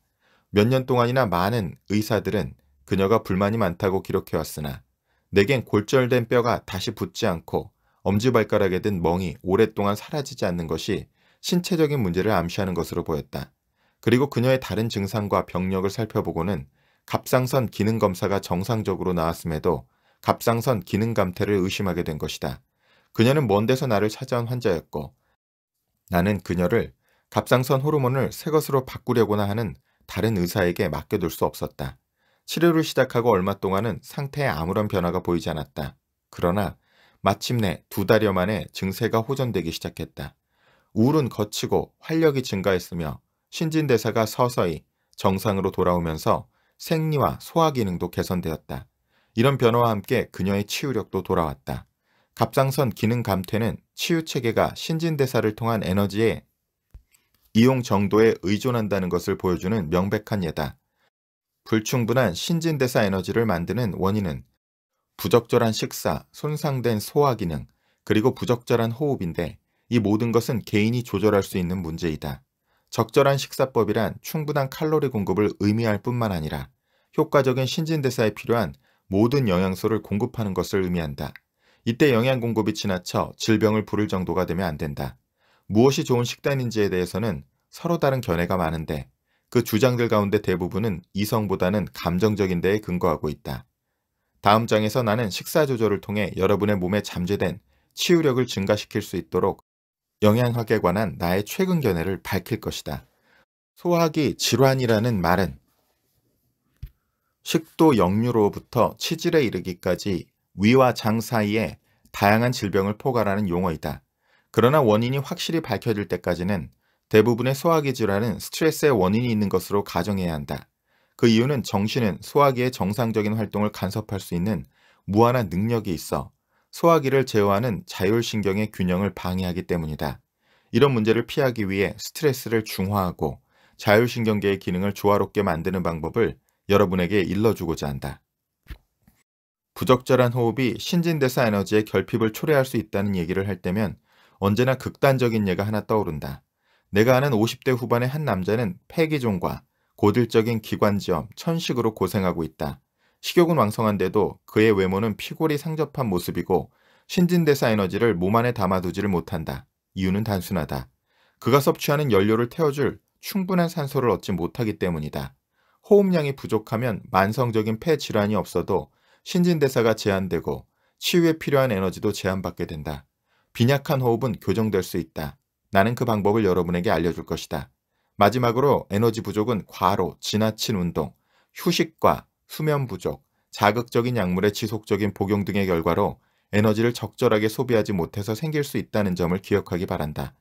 몇년 동안이나 많은 의사들은 그녀가 불만이 많다고 기록해왔으나 내겐 골절된 뼈가 다시 붙지 않고 엄지발가락에 든 멍이 오랫동안 사라지지 않는 것이 신체적인 문제를 암시하는 것으로 보였다. 그리고 그녀의 다른 증상과 병력을 살펴보고는 갑상선 기능 검사가 정상적으로 나왔음에도 갑상선 기능 감퇴를 의심하게 된 것이다. 그녀는 먼 데서 나를 찾아온 환자였고 나는 그녀를 갑상선 호르몬을 새 것으로 바꾸려고나 하는 다른 의사에게 맡겨둘 수 없었다. 치료를 시작하고 얼마 동안은 상태에 아무런 변화가 보이지 않았다. 그러나 마침내 두 달여 만에 증세가 호전되기 시작했다. 우울은 거치고 활력이 증가했으며 신진대사가 서서히 정상으로 돌아오면서 생리와 소화 기능도 개선되었다. 이런 변화와 함께 그녀의 치유력도 돌아왔다. 갑상선 기능 감퇴는 치유 체계가 신진대사를 통한 에너지의 이용 정도에 의존한다는 것을 보여주는 명백한 예다. 불충분한 신진대사 에너지를 만드는 원인은 부적절한 식사, 손상된 소화 기능, 그리고 부적절한 호흡인데 이 모든 것은 개인이 조절할 수 있는 문제이다. 적절한 식사법이란 충분한 칼로리 공급을 의미할 뿐만 아니라 효과적인 신진대사에 필요한 모든 영양소를 공급하는 것을 의미한다. 이때 영양 공급이 지나쳐 질병을 부를 정도가 되면 안 된다. 무엇이 좋은 식단인지에 대해서는 서로 다른 견해가 많은데 그 주장들 가운데 대부분은 이성보다는 감정적인 데에 근거하고 있다. 다음 장에서 나는 식사 조절을 통해 여러분의 몸에 잠재된 치유력을 증가시킬 수 있도록 영양학에 관한 나의 최근 견해를 밝힐 것이다. 소화기 질환이라는 말은 식도 역류로부터 치질에 이르기까지 위와 장 사이에 다양한 질병을 포괄하는 용어이다. 그러나 원인이 확실히 밝혀질 때까지는 대부분의 소화기 질환은 스트레스의 원인이 있는 것으로 가정해야 한다. 그 이유는 정신은 소화기의 정상적인 활동을 간섭할 수 있는 무한한 능력이 있어 소화기를 제어하는 자율신경의 균형을 방해하기 때문이다. 이런 문제를 피하기 위해 스트레스를 중화하고 자율신경계의 기능을 조화롭게 만드는 방법을 여러분에게 일러주고자 한다. 부적절한 호흡이 신진대사 에너지의 결핍을 초래할 수 있다는 얘기를 할 때면 언제나 극단적인 예가 하나 떠오른다. 내가 아는 50대 후반의 한 남자는 폐기종과 고질적인 기관지염, 천식으로 고생하고 있다. 식욕은 왕성한데도 그의 외모는 피골이 상접한 모습이고 신진대사 에너지를 몸 안에 담아두지를 못한다. 이유는 단순하다. 그가 섭취하는 연료를 태워줄 충분한 산소를 얻지 못하기 때문이다. 호흡량이 부족하면 만성적인 폐 질환이 없어도 신진대사가 제한되고 치유에 필요한 에너지도 제한받게 된다. 빈약한 호흡은 교정될 수 있다. 나는 그 방법을 여러분에게 알려줄 것이다. 마지막으로 에너지 부족은 과로, 지나친 운동, 휴식과 수면 부족, 자극적인 약물의 지속적인 복용 등의 결과로 에너지를 적절하게 소비하지 못해서 생길 수 있다는 점을 기억하기 바란다.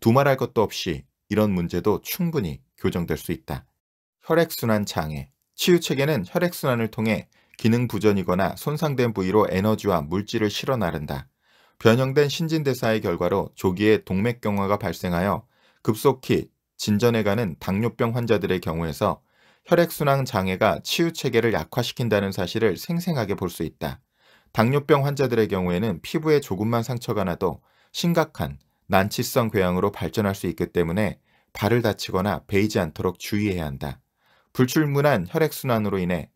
두말할 것도 없이 이런 문제도 충분히 교정될 수 있다. 혈액순환 장애 치유체계는 혈액순환을 통해 기능 부전이거나 손상된 부위로 에너지와 물질을 실어 나른다. 변형된 신진대사의 결과로 조기에 동맥경화가 발생하여 급속히 진전해가는 당뇨병 환자들의 경우에서 혈액순환 장애가 치유체계를 약화시킨다는 사실을 생생하게 볼 수 있다. 당뇨병 환자들의 경우에는 피부에 조금만 상처가 나도 심각한 난치성 궤양으로 발전할 수 있기 때문에 발을 다치거나 베이지 않도록 주의해야 한다. 불출문한 혈액순환으로 인해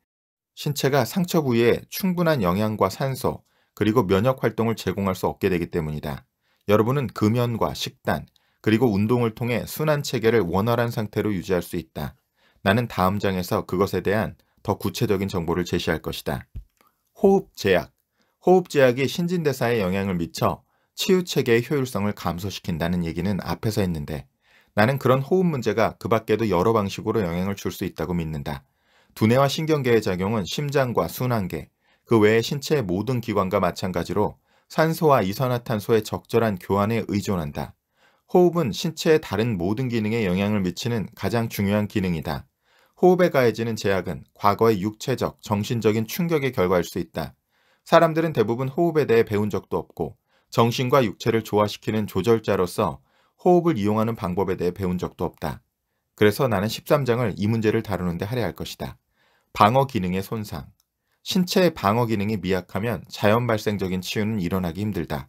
신체가 상처 부위에 충분한 영양과 산소, 그리고 면역 활동을 제공할 수 없게 되기 때문이다. 여러분은 금연과 식단, 그리고 운동을 통해 순환 체계를 원활한 상태로 유지할 수 있다. 나는 다음 장에서 그것에 대한 더 구체적인 정보를 제시할 것이다. 호흡 제약. 호흡 제약이 신진대사에 영향을 미쳐 치유 체계의 효율성을 감소시킨다는 얘기는 앞에서 했는데 나는 그런 호흡 문제가 그 밖에도 여러 방식으로 영향을 줄 수 있다고 믿는다. 두뇌와 신경계의 작용은 심장과 순환계, 그 외에 신체의 모든 기관과 마찬가지로 산소와 이산화탄소의 적절한 교환에 의존한다. 호흡은 신체의 다른 모든 기능에 영향을 미치는 가장 중요한 기능이다. 호흡에 가해지는 제약은 과거의 육체적, 정신적인 충격의 결과일 수 있다. 사람들은 대부분 호흡에 대해 배운 적도 없고 정신과 육체를 조화시키는 조절자로서 호흡을 이용하는 방법에 대해 배운 적도 없다. 그래서 나는 13장을 이 문제를 다루는데 할애할 것이다. 방어 기능의 손상 신체의 방어 기능이 미약하면 자연 발생적인 치유는 일어나기 힘들다.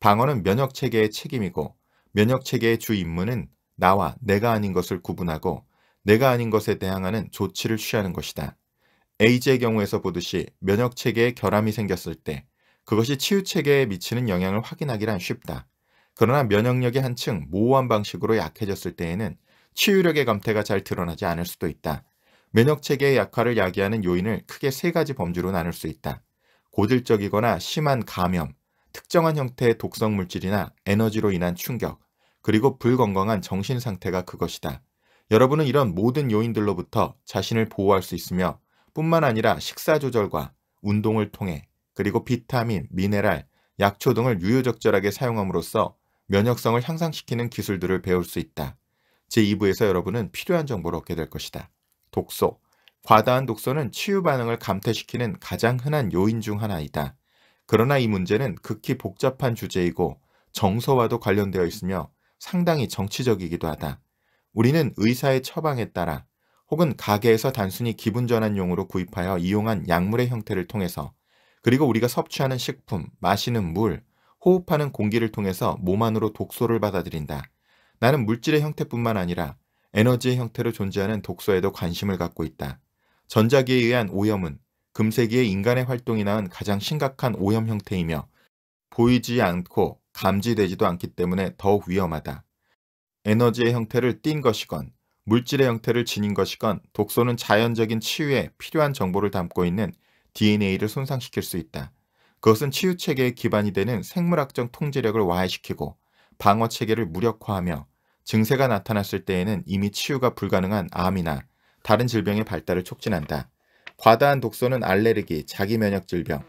방어는 면역 체계의 책임이고 면역 체계의 주 임무는 나와 내가 아닌 것을 구분하고 내가 아닌 것에 대항하는 조치를 취하는 것이다. 에이즈의 경우에서 보듯이 면역 체계에 결함이 생겼을 때 그것이 치유 체계에 미치는 영향을 확인하기란 쉽다. 그러나 면역력이 한층 모호한 방식으로 약해졌을 때에는 치유력의 감퇴가 잘 드러나지 않을 수도 있다. 면역 체계의 약화를 야기하는 요인을 크게 세 가지 범주로 나눌 수 있다. 고질적이거나 심한 감염, 특정한 형태의 독성 물질이나 에너지로 인한 충격, 그리고 불건강한 정신 상태가 그것이다. 여러분은 이런 모든 요인들로부터 자신을 보호할 수 있으며 뿐만 아니라 식사 조절과 운동을 통해 그리고 비타민, 미네랄, 약초 등을 유효적절하게 사용함으로써 면역성을 향상시키는 기술들을 배울 수 있다. 제2부에서 여러분은 필요한 정보를 얻게 될 것이다. 독소. 과다한 독소는 치유 반응을 감퇴시키는 가장 흔한 요인 중 하나이다. 그러나 이 문제는 극히 복잡한 주제이고 정서와도 관련되어 있으며 상당히 정치적이기도 하다. 우리는 의사의 처방에 따라 혹은 가게에서 단순히 기분전환용으로 구입하여 이용한 약물의 형태를 통해서 그리고 우리가 섭취하는 식품, 마시는 물, 호흡하는 공기를 통해서 몸 안으로 독소를 받아들인다. 나는 물질의 형태뿐만 아니라 에너지 의 형태로 존재하는 독소에도 관심을 갖고 있다. 전자기에 의한 오염은 금세기의 인간의 활동이 낳은 가장 심각한 오염 형태이며 보이지 않고 감지되지도 않기 때문에 더욱 위험하다. 에너지의 형태를 띤 것이건 물질의 형태를 지닌 것이건 독소는 자연적인 치유에 필요한 정보를 담고 있는 DNA를 손상시킬 수 있다. 그것은 치유 체계의 기반이 되는 생물학적 통제력을 와해시키고 방어 체계를 무력화하며 증세가 나타났을 때에는 이미 치유가 불가능한 암이나 다른 질병의 발달을 촉진한다. 과다한 독소는 알레르기, 자기 면역 질병,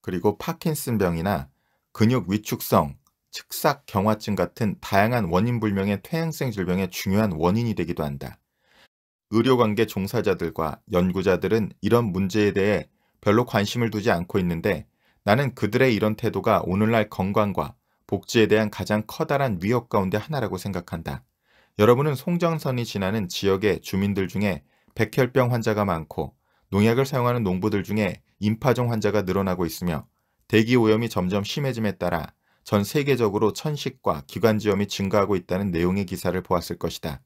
그리고 파킨슨병이나 근육 위축성, 측삭 경화증 같은 다양한 원인 불명의 퇴행성 질병의 중요한 원인이 되기도 한다. 의료관계 종사자들과 연구자들은 이런 문제에 대해 별로 관심을 두지 않고 있는데 나는 그들의 이런 태도가 오늘날 건강과 복지에 대한 가장 커다란 위협 가운데 하나라고 생각한다. 여러분은 송정선이 지나는 지역의 주민들 중에 백혈병 환자가 많고 농약을 사용하는 농부들 중에 임파종 환자가 늘어나고 있으며 대기 오염이 점점 심해짐에 따라 전 세계적으로 천식과 기관지염이 증가하고 있다는 내용의 기사를 보았을 것이다.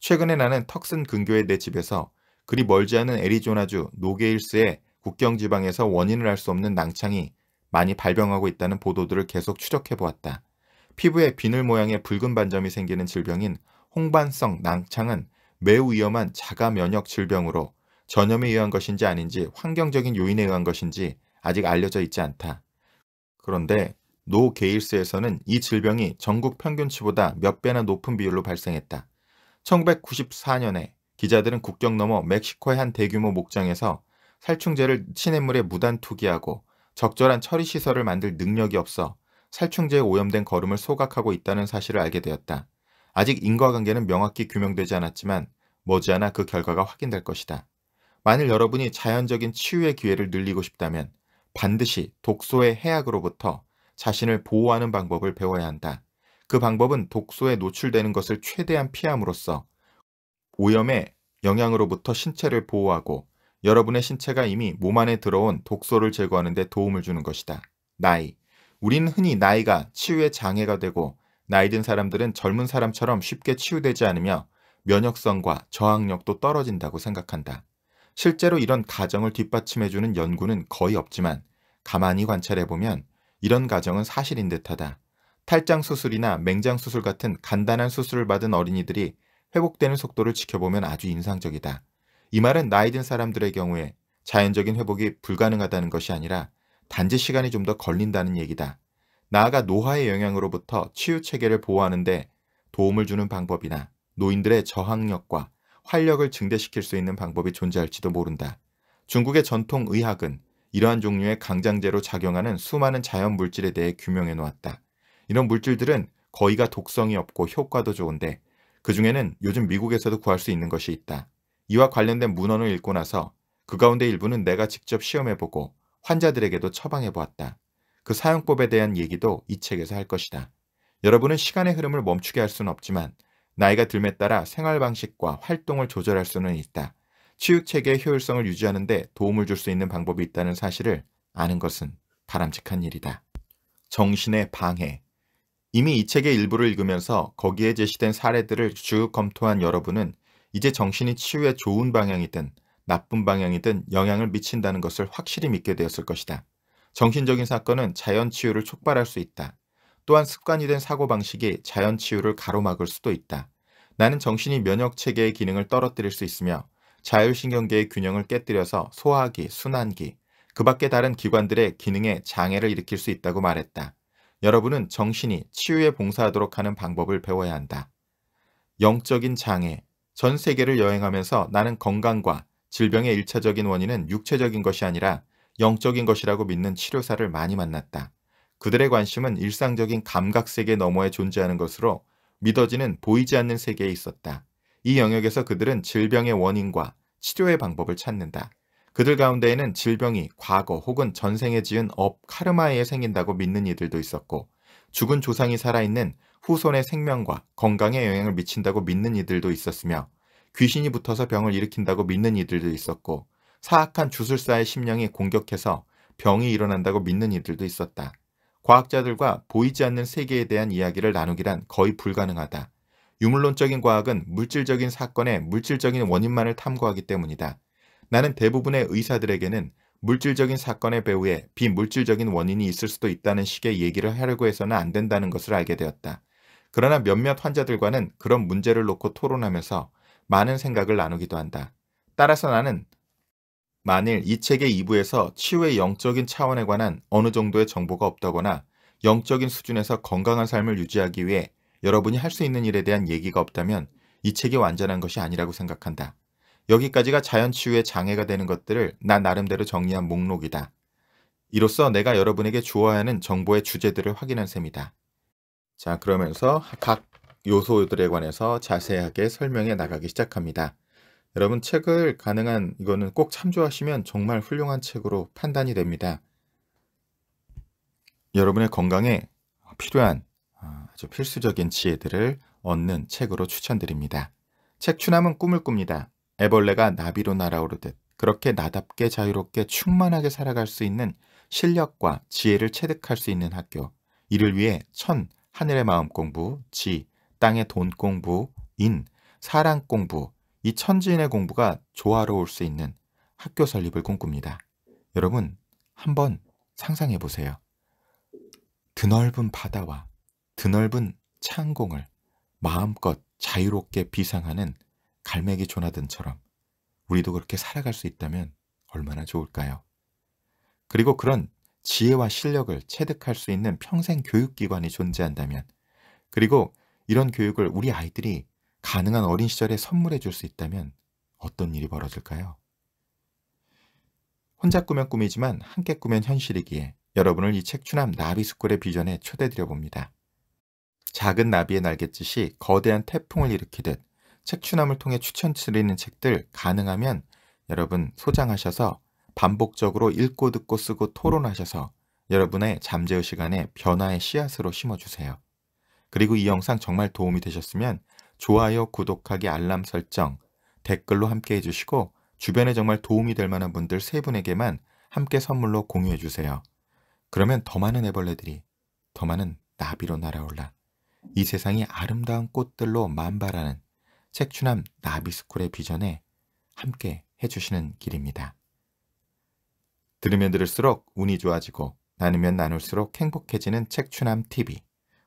최근에 나는 턱슨 근교의 내 집에서 그리 멀지 않은 애리조나주 노게일스의 국경 지방에서 원인을 알 수 없는 낭창이 많이 발병하고 있다는 보도들을 계속 추적해 보았다. 피부에 비늘 모양의 붉은 반점이 생기는 질병인 홍반성 낭창은 매우 위험한 자가 면역 질병으로 전염에 의한 것인지 아닌지 환경적인 요인에 의한 것인지 아직 알려져 있지 않다. 그런데 노 게일스에서는 이 질병이 전국 평균치보다 몇 배나 높은 비율로 발생했다. 1994년에 기자들은 국경 넘어 멕시코의 한 대규모 목장에서 살충제를 친해물에 무단 투기하고 적절한 처리 시설을 만들 능력이 없어 살충제에 오염된 거름을 소각하고 있다는 사실을 알게 되었다. 아직 인과관계는 명확히 규명되지 않았지만 머지않아 그 결과가 확인될 것이다. 만일 여러분이 자연적인 치유의 기회를 늘리고 싶다면 반드시 독소의 해악으로부터 자신을 보호하는 방법을 배워야 한다. 그 방법은 독소에 노출되는 것을 최대한 피함으로써 오염의 영향으로부터 신체를 보호하고 여러분의 신체가 이미 몸 안에 들어온 독소를 제거하는 데 도움을 주는 것이다. 나이. 우리는 흔히 나이가 치유의 장애가 되고 나이 든 사람들은 젊은 사람처럼 쉽게 치유되지 않으며 면역성과 저항력도 떨어진다고 생각한다. 실제로 이런 가정을 뒷받침해주는 연구는 거의 없지만 가만히 관찰해보면 이런 가정은 사실인 듯하다. 탈장 수술이나 맹장 수술 같은 간단한 수술을 받은 어린이들이 회복되는 속도를 지켜보면 아주 인상적이다. 이 말은 나이 든 사람들의 경우에 자연적인 회복이 불가능하다는 것이 아니라 단지 시간이 좀 더 걸린다는 얘기다. 나아가 노화의 영향으로부터 치유 체계를 보호하는데 도움을 주는 방법이나 노인들의 저항력과 활력을 증대시킬 수 있는 방법이 존재할지도 모른다. 중국의 전통 의학은 이러한 종류의 강장제로 작용하는 수많은 자연 물질에 대해 규명해 놓았다. 이런 물질들은 거의가 독성이 없고 효과도 좋은데 그 중에는 요즘 미국에서도 구할 수 있는 것이 있다. 이와 관련된 문헌을 읽고 나서 그 가운데 일부는 내가 직접 시험해보고 환자들에게도 처방해보았다. 그 사용법에 대한 얘기도 이 책에서 할 것이다. 여러분은 시간의 흐름을 멈추게 할 수는 없지만 나이가 들에 따라 생활 방식과 활동을 조절할 수는 있다. 치유책의 효율성을 유지하는 데 도움을 줄 수 있는 방법이 있다는 사실을 아는 것은 바람직한 일이다. 정신의 방해 이미 이 책의 일부를 읽으면서 거기에 제시된 사례들을 쭉 검토한 여러분은 이제 정신이 치유에 좋은 방향이든 나쁜 방향이든 영향을 미친다는 것을 확실히 믿게 되었을 것이다. 정신적인 사건은 자연 치유를 촉발할 수 있다. 또한 습관이 된 사고방식이 자연 치유를 가로막을 수도 있다. 나는 정신이 면역체계의 기능을 떨어뜨릴 수 있으며 자율신경계의 균형을 깨뜨려서 소화기, 순환기, 그 밖에 다른 기관들의 기능에 장애를 일으킬 수 있다고 말했다. 여러분은 정신이 치유에 봉사하도록 하는 방법을 배워야 한다. 영적인 장애, 전 세계를 여행하면서 나는 건강과 질병의 일차적인 원인은 육체적인 것이 아니라 영적인 것이라고 믿는 치료사를 많이 만났다. 그들의 관심은 일상적인 감각 세계 너머에 존재하는 것으로 믿어지는 보이지 않는 세계에 있었다. 이 영역에서 그들은 질병의 원인과 치료의 방법을 찾는다. 그들 가운데에는 질병이 과거 혹은 전생에 지은 업 카르마에 생긴다고 믿는 이들도 있었고 죽은 조상이 살아있는 후손의 생명과 건강에 영향을 미친다고 믿는 이들도 있었으며 귀신이 붙어서 병을 일으킨다고 믿는 이들도 있었고 사악한 주술사의 심령이 공격해서 병이 일어난다고 믿는 이들도 있었다. 과학자들과 보이지 않는 세계에 대한 이야기를 나누기란 거의 불가능하다. 유물론적인 과학은 물질적인 사건의 물질적인 원인만을 탐구하기 때문이다. 나는 대부분의 의사들에게는 물질적인 사건의 배후에 비물질적인 원인이 있을 수도 있다는 식의 얘기를 하려고 해서는 안 된다는 것을 알게 되었다. 그러나 몇몇 환자들과는 그런 문제를 놓고 토론하면서 많은 생각을 나누기도 한다. 따라서 나는 만일 이 책의 2부에서 치유의 영적인 차원에 관한 어느 정도의 정보가 없다거나 영적인 수준에서 건강한 삶을 유지하기 위해 여러분이 할 수 있는 일에 대한 얘기가 없다면 이 책이 완전한 것이 아니라고 생각한다. 여기까지가 자연 치유의 장애가 되는 것들을 나 나름대로 정리한 목록이다. 이로써 내가 여러분에게 주어야 하는 정보의 주제들을 확인한 셈이다. 자, 그러면서 각 요소들에 관해서 자세하게 설명해 나가기 시작합니다. 여러분 책을 가능한 이거는 꼭 참조하시면 정말 훌륭한 책으로 판단이 됩니다. 여러분의 건강에 필요한 아, 아주 필수적인 지혜들을 얻는 책으로 추천드립니다. 책 추남은 꿈을 꿉니다. 애벌레가 나비로 날아오르듯 그렇게 나답게 자유롭게 충만하게 살아갈 수 있는 실력과 지혜를 체득할 수 있는 학교. 이를 위해 천 하늘의 마음 공부, 지, 땅의 돈 공부, 인, 사랑 공부, 이 천지인의 공부가 조화로울 수 있는 학교 설립을 꿈꿉니다. 여러분, 한번 상상해 보세요. 드넓은 바다와 드넓은 창공을 마음껏 자유롭게 비상하는 갈매기 조나든처럼 우리도 그렇게 살아갈 수 있다면 얼마나 좋을까요? 그리고 그런 지혜와 실력을 체득할 수 있는 평생 교육기관이 존재한다면 그리고 이런 교육을 우리 아이들이 가능한 어린 시절에 선물해 줄 수 있다면 어떤 일이 벌어질까요? 혼자 꾸면 꿈이지만 함께 꾸면 현실이기에 여러분을 이책 추남 나비스쿨의 비전에 초대드려 봅니다. 작은 나비의 날갯짓이 거대한 태풍을 일으키듯 책 추남을 통해 추천드리는 책들 가능하면 여러분 소장하셔서 반복적으로 읽고 듣고 쓰고 토론하셔서 여러분의 잠재우 시간에 변화의 씨앗으로 심어주세요. 그리고 이 영상 정말 도움이 되셨으면 좋아요, 구독하기, 알람 설정, 댓글로 함께 해주시고 주변에 정말 도움이 될 만한 분들 세 분에게만 함께 선물로 공유해주세요. 그러면 더 많은 애벌레들이, 더 많은 나비로 날아올라 이 세상이 아름다운 꽃들로 만발하는 책추남 나비스쿨의 비전에 함께 해주시는 길입니다. 들으면 들을수록 운이 좋아지고 나누면 나눌수록 행복해지는 책추남 TV.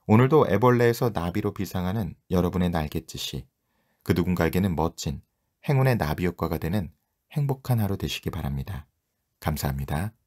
오늘도 애벌레에서 나비로 비상하는 여러분의 날갯짓이 그 누군가에게는 멋진 행운의 나비 효과가 되는 행복한 하루 되시기 바랍니다. 감사합니다.